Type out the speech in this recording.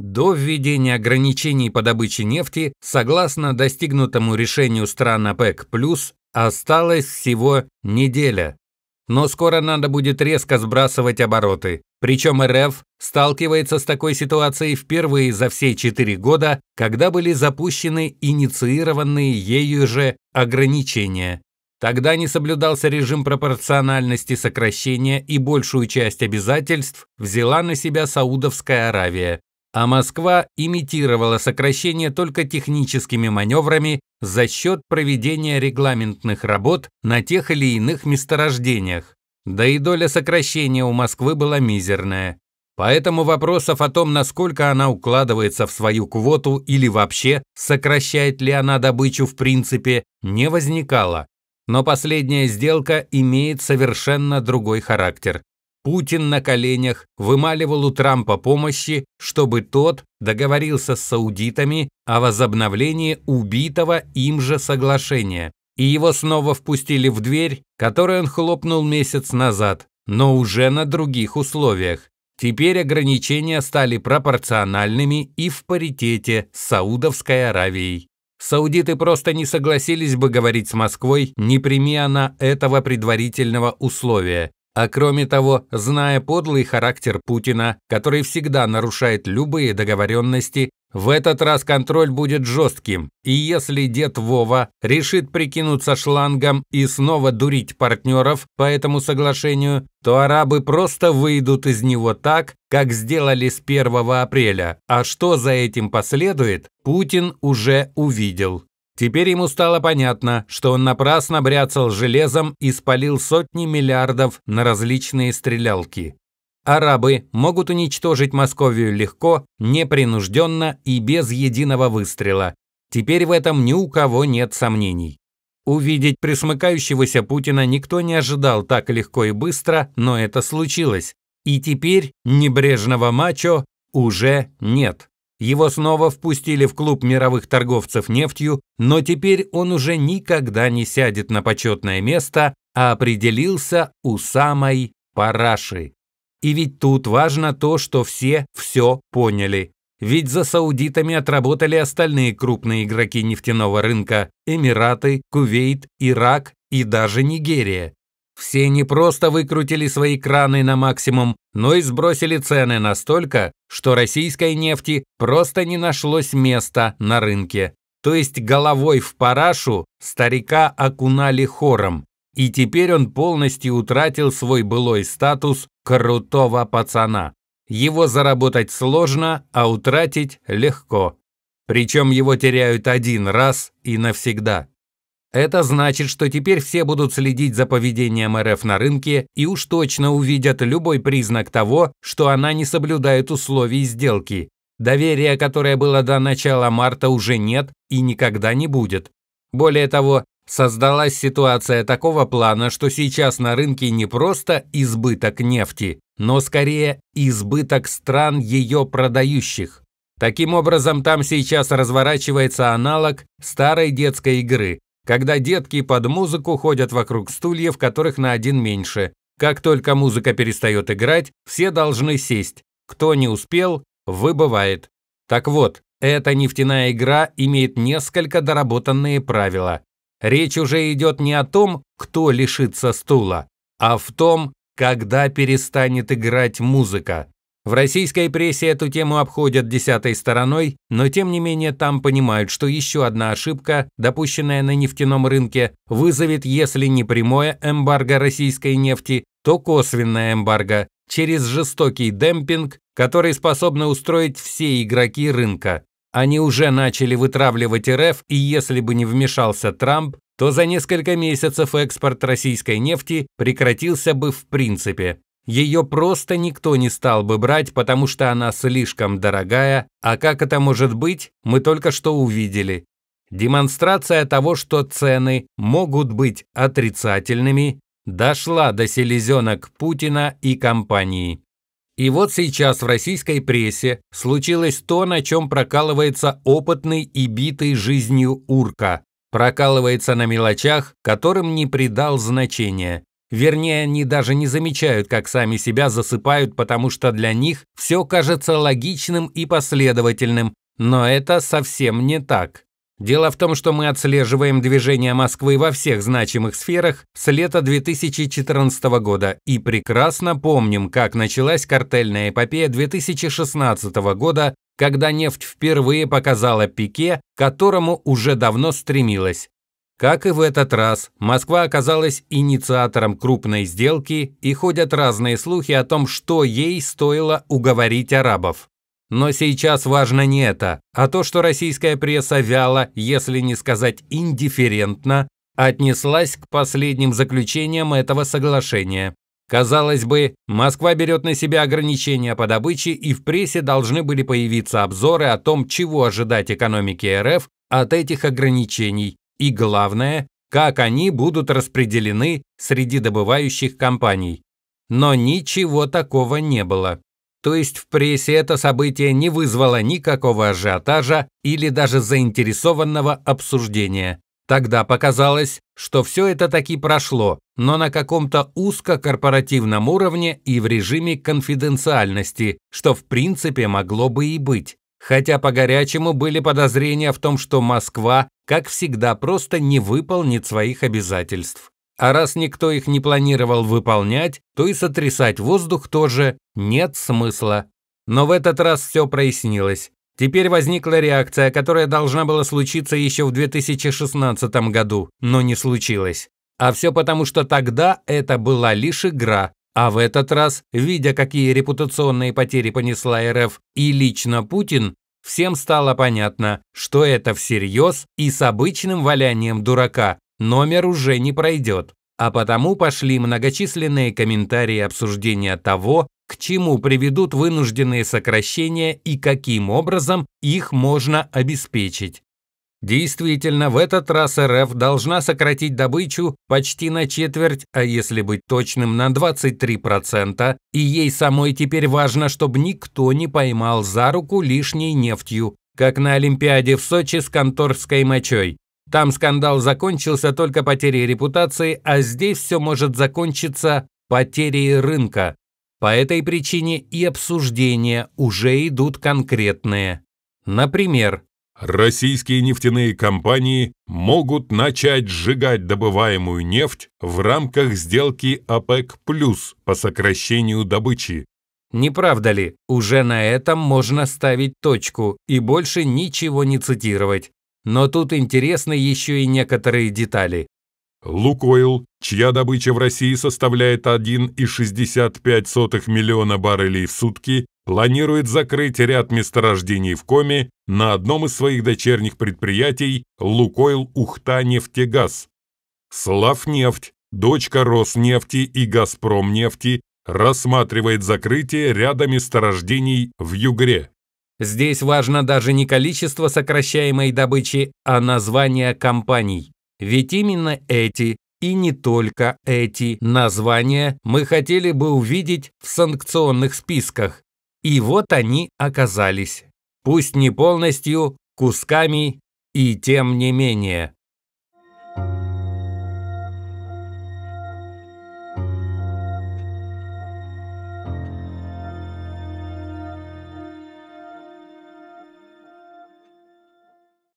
До введения ограничений по добыче нефти, согласно достигнутому решению стран ОПЕК+, осталась всего неделя. Но скоро надо будет резко сбрасывать обороты. Причем РФ сталкивается с такой ситуацией впервые за все четыре года, когда были запущены инициированные ею же ограничения. Тогда не соблюдался режим пропорциональности сокращения и большую часть обязательств взяла на себя Саудовская Аравия а Москва имитировала сокращение только техническими маневрами за счет проведения регламентных работ на тех или иных месторождениях. Да и доля сокращения у Москвы была мизерная. Поэтому вопросов о том, насколько она укладывается в свою квоту или вообще сокращает ли она добычу в принципе, не возникало. Но последняя сделка имеет совершенно другой характер. Путин на коленях вымаливал у Трампа помощи, чтобы тот договорился с саудитами о возобновлении убитого им же соглашения. И его снова впустили в дверь, которую он хлопнул месяц назад, но уже на других условиях. Теперь ограничения стали пропорциональными и в паритете с Саудовской Аравией. Саудиты просто не согласились бы говорить с Москвой, не прими она этого предварительного условия. А кроме того, зная подлый характер Путина, который всегда нарушает любые договоренности, в этот раз контроль будет жестким, и если дед Вова решит прикинуться шлангом и снова дурить партнеров по этому соглашению, то арабы просто выйдут из него так, как сделали с 1 апреля, а что за этим последует, Путин уже увидел. Теперь ему стало понятно, что он напрасно бряцал железом и спалил сотни миллиардов на различные стрелялки. Арабы могут уничтожить Московию легко, непринужденно и без единого выстрела. Теперь в этом ни у кого нет сомнений. Увидеть присмыкающегося Путина никто не ожидал так легко и быстро, но это случилось. И теперь небрежного мачо уже нет. Его снова впустили в клуб мировых торговцев нефтью, но теперь он уже никогда не сядет на почетное место, а определился у самой параши. И ведь тут важно то, что все все поняли. Ведь за саудитами отработали остальные крупные игроки нефтяного рынка – Эмираты, Кувейт, Ирак и даже Нигерия. Все не просто выкрутили свои краны на максимум, но и сбросили цены настолько, что российской нефти просто не нашлось места на рынке. То есть головой в парашу старика окунали хором, и теперь он полностью утратил свой былой статус крутого пацана. Его заработать сложно, а утратить легко. Причем его теряют один раз и навсегда. Это значит, что теперь все будут следить за поведением РФ на рынке и уж точно увидят любой признак того, что она не соблюдает условий сделки. Доверия, которое было до начала марта, уже нет и никогда не будет. Более того, создалась ситуация такого плана, что сейчас на рынке не просто избыток нефти, но скорее избыток стран ее продающих. Таким образом, там сейчас разворачивается аналог старой детской игры, когда детки под музыку ходят вокруг стульев, которых на один меньше. Как только музыка перестает играть, все должны сесть. Кто не успел, выбывает. Так вот, эта нефтяная игра имеет несколько доработанные правила. Речь уже идет не о том, кто лишится стула, а в том, когда перестанет играть музыка. В российской прессе эту тему обходят десятой стороной, но тем не менее там понимают, что еще одна ошибка, допущенная на нефтяном рынке, вызовет, если не прямое эмбарго российской нефти, то косвенное эмбарго через жестокий демпинг, который способны устроить все игроки рынка. Они уже начали вытравливать РФ, и если бы не вмешался Трамп, то за несколько месяцев экспорт российской нефти прекратился бы в принципе. Ее просто никто не стал бы брать, потому что она слишком дорогая, а как это может быть, мы только что увидели. Демонстрация того, что цены могут быть отрицательными, дошла до селезенок Путина и компании. И вот сейчас в российской прессе случилось то, на чем прокалывается опытный и битый жизнью урка. Прокалывается на мелочах, которым не придал значения. Вернее, они даже не замечают, как сами себя засыпают, потому что для них все кажется логичным и последовательным, но это совсем не так. Дело в том, что мы отслеживаем движение Москвы во всех значимых сферах с лета 2014 года и прекрасно помним, как началась картельная эпопея 2016 года, когда нефть впервые показала пике, к которому уже давно стремилась. Как и в этот раз, Москва оказалась инициатором крупной сделки и ходят разные слухи о том, что ей стоило уговорить арабов. Но сейчас важно не это, а то, что российская пресса вяло, если не сказать индифферентно, отнеслась к последним заключениям этого соглашения. Казалось бы, Москва берет на себя ограничения по добыче, и в прессе должны были появиться обзоры о том, чего ожидать экономике РФ от этих ограничений. И главное, как они будут распределены среди добывающих компаний. Но ничего такого не было. То есть в прессе это событие не вызвало никакого ажиотажа или даже заинтересованного обсуждения. Тогда показалось, что все это таки прошло, но на каком-то узкокорпоративном уровне и в режиме конфиденциальности, что в принципе могло бы и быть. Хотя по-горячему были подозрения в том, что Москва как всегда, просто не выполнит своих обязательств. А раз никто их не планировал выполнять, то и сотрясать воздух тоже нет смысла. Но в этот раз все прояснилось. Теперь возникла реакция, которая должна была случиться еще в 2016 году, но не случилась. А все потому, что тогда это была лишь игра, а в этот раз, видя, какие репутационные потери понесла РФ и лично Путин, Всем стало понятно, что это всерьез и с обычным валянием дурака номер уже не пройдет. А потому пошли многочисленные комментарии обсуждения того, к чему приведут вынужденные сокращения и каким образом их можно обеспечить. Действительно, в этот раз РФ должна сократить добычу почти на четверть, а если быть точным, на 23%, и ей самой теперь важно, чтобы никто не поймал за руку лишней нефтью, как на Олимпиаде в Сочи с конторской мочой. Там скандал закончился только потерей репутации, а здесь все может закончиться потерей рынка. По этой причине и обсуждения уже идут конкретные. Например, российские нефтяные компании могут начать сжигать добываемую нефть в рамках сделки ОПЕК+, по сокращению добычи. Не правда ли? Уже на этом можно ставить точку и больше ничего не цитировать. Но тут интересны еще и некоторые детали. Лукойл, чья добыча в России составляет 1,65 миллиона баррелей в сутки, планирует закрыть ряд месторождений в Коме на одном из своих дочерних предприятий «Лукойл Ухта нефтегаз». «Славнефть», дочка Роснефти и Газпромнефти, рассматривает закрытие ряда месторождений в Югре. Здесь важно даже не количество сокращаемой добычи, а название компаний. Ведь именно эти и не только эти названия мы хотели бы увидеть в санкционных списках, и вот они оказались, пусть не полностью, кусками и тем не менее.